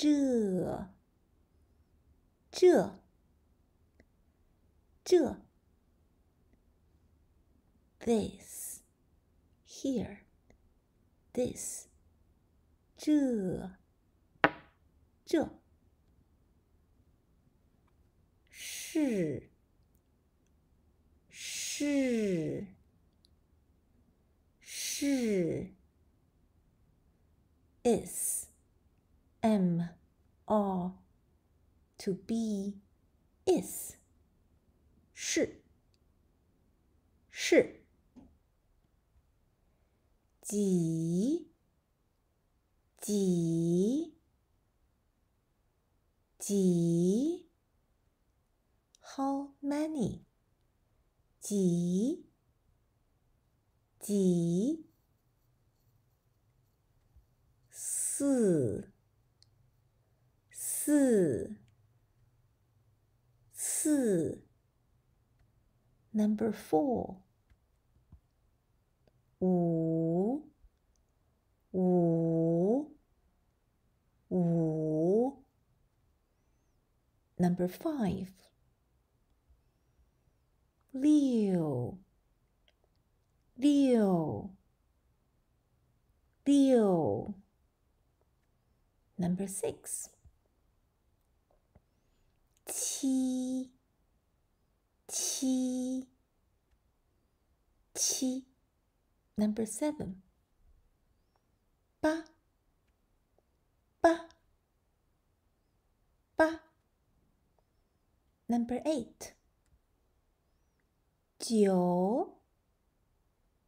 这，这，这，this here this 这这是是是 is am, are, to be, is, 是，是，几，几，几，how many，几，几，四。四，四，number four。五，五，五，number five。六，六，六，number six。七七七，number seven，八八八，number eight，九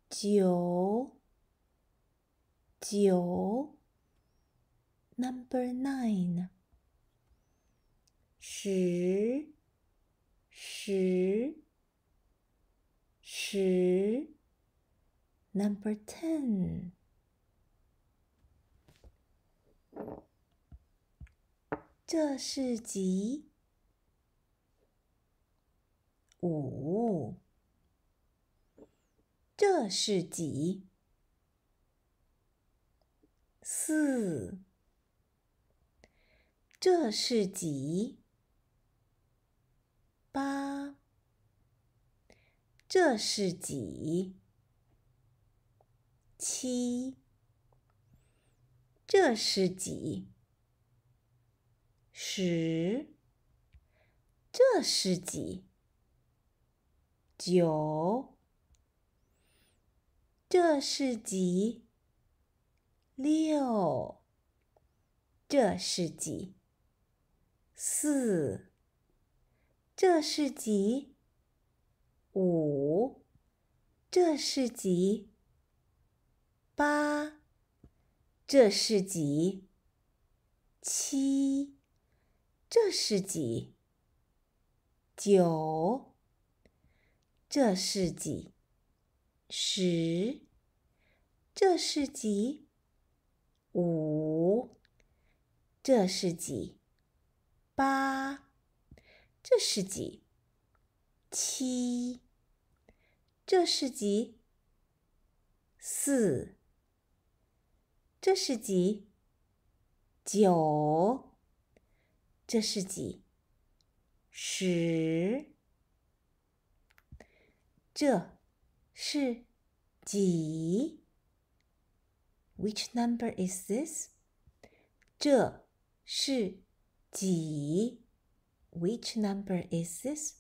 九九，number nine。十，十，十，Number ten。这是几？五。这是几？四。这是几？八，这是几？七，这是几？十，这是几？九，这是几？六，这是几？四。这是几？五。这是几？八。这是几？七。这是几？九。这是几？十。这是几？五。这是几？八。这是几？七。这是几？四。这是几？九。这是几？十。这是几？Which number is this？这是几？Which number is this?